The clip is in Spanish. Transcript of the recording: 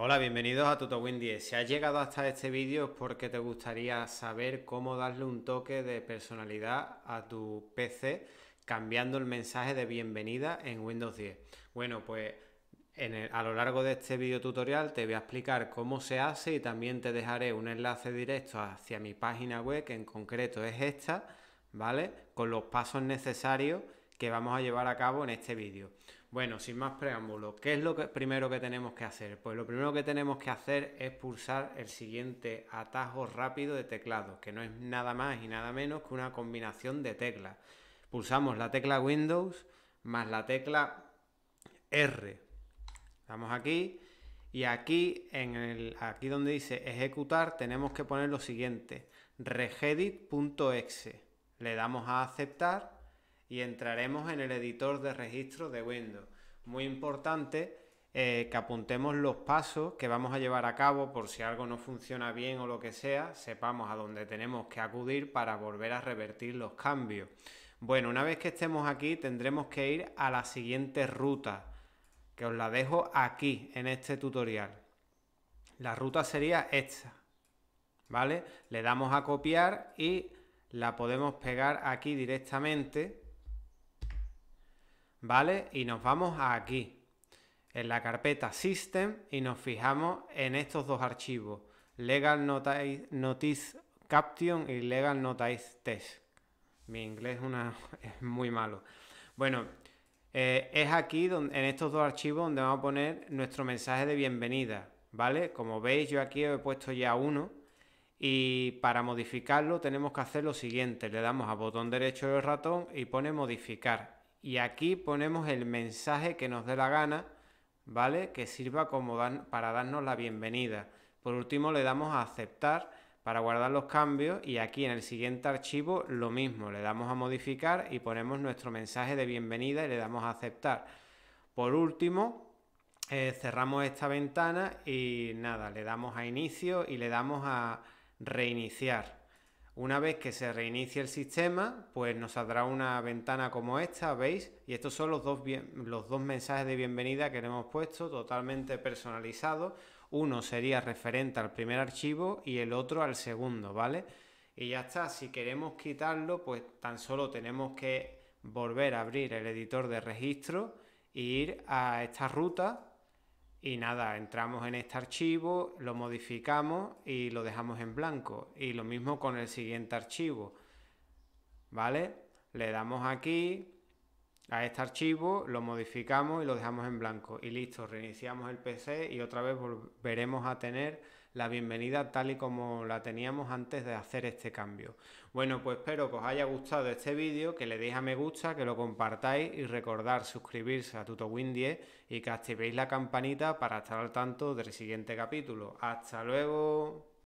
Hola, bienvenidos a TutoWin 10. Si has llegado hasta este vídeo es porque te gustaría saber cómo darle un toque de personalidad a tu PC cambiando el mensaje de bienvenida en Windows 10. Bueno, pues a lo largo de este vídeo tutorial te voy a explicar cómo se hace y también te dejaré un enlace directo hacia mi página web, que en concreto es esta, ¿vale? Con los pasos necesarios que vamos a llevar a cabo en este vídeo. Bueno, sin más preámbulos, ¿qué es lo que, primero que tenemos que hacer? Pues lo primero que tenemos que hacer es pulsar el siguiente atajo rápido de teclado, que no es nada más y nada menos que una combinación de teclas. Pulsamos la tecla Windows más la tecla R. Vamos aquí y aquí, en el, aquí donde dice ejecutar tenemos que poner lo siguiente, regedit.exe. Le damos a aceptar y entraremos en el editor de registro de Windows. Muy importante eh, que apuntemos los pasos que vamos a llevar a cabo por si algo no funciona bien o lo que sea, sepamos a dónde tenemos que acudir para volver a revertir los cambios. Bueno, una vez que estemos aquí tendremos que ir a la siguiente ruta, que os la dejo aquí en este tutorial. La ruta sería esta, ¿vale? Le damos a copiar y la podemos pegar aquí directamente ¿vale? Y nos vamos aquí, en la carpeta System, y nos fijamos en estos dos archivos, Legal Notice, Notice Caption y Legal Notice Test. Mi inglés es, muy malo. Bueno, eh, es aquí, en estos dos archivos, donde vamos a poner nuestro mensaje de bienvenida, ¿vale? Como veis, yo aquí he puesto ya uno. Y para modificarlo tenemos que hacer lo siguiente, le damos a botón derecho del ratón y pone modificar y aquí ponemos el mensaje que nos dé la gana, ¿vale? Que sirva como para darnos la bienvenida. Por último le damos a aceptar para guardar los cambios y aquí en el siguiente archivo lo mismo, le damos a modificar y ponemos nuestro mensaje de bienvenida y le damos a aceptar. Por último, eh, cerramos esta ventana y nada, le damos a inicio y le damos a reiniciar. Una vez que se reinicie el sistema, pues nos saldrá una ventana como esta, ¿veis? Y estos son los dos, los dos mensajes de bienvenida que le hemos puesto, totalmente personalizados. Uno sería referente al primer archivo y el otro al segundo, ¿vale? Y ya está, si queremos quitarlo, pues tan solo tenemos que volver a abrir el editor de registro e ir a esta ruta y nada, entramos en este archivo, lo modificamos y lo dejamos en blanco. Y lo mismo con el siguiente archivo. ¿Vale? Le damos aquí, a este archivo, lo modificamos y lo dejamos en blanco. Y listo, reiniciamos el PC y otra vez volveremos a tener la bienvenida tal y como la teníamos antes de hacer este cambio. Bueno, pues espero que os haya gustado este vídeo, que le deis a me gusta, que lo compartáis y recordar suscribirse a TutoWin 10 y que activéis la campanita para estar al tanto del siguiente capítulo. ¡Hasta luego!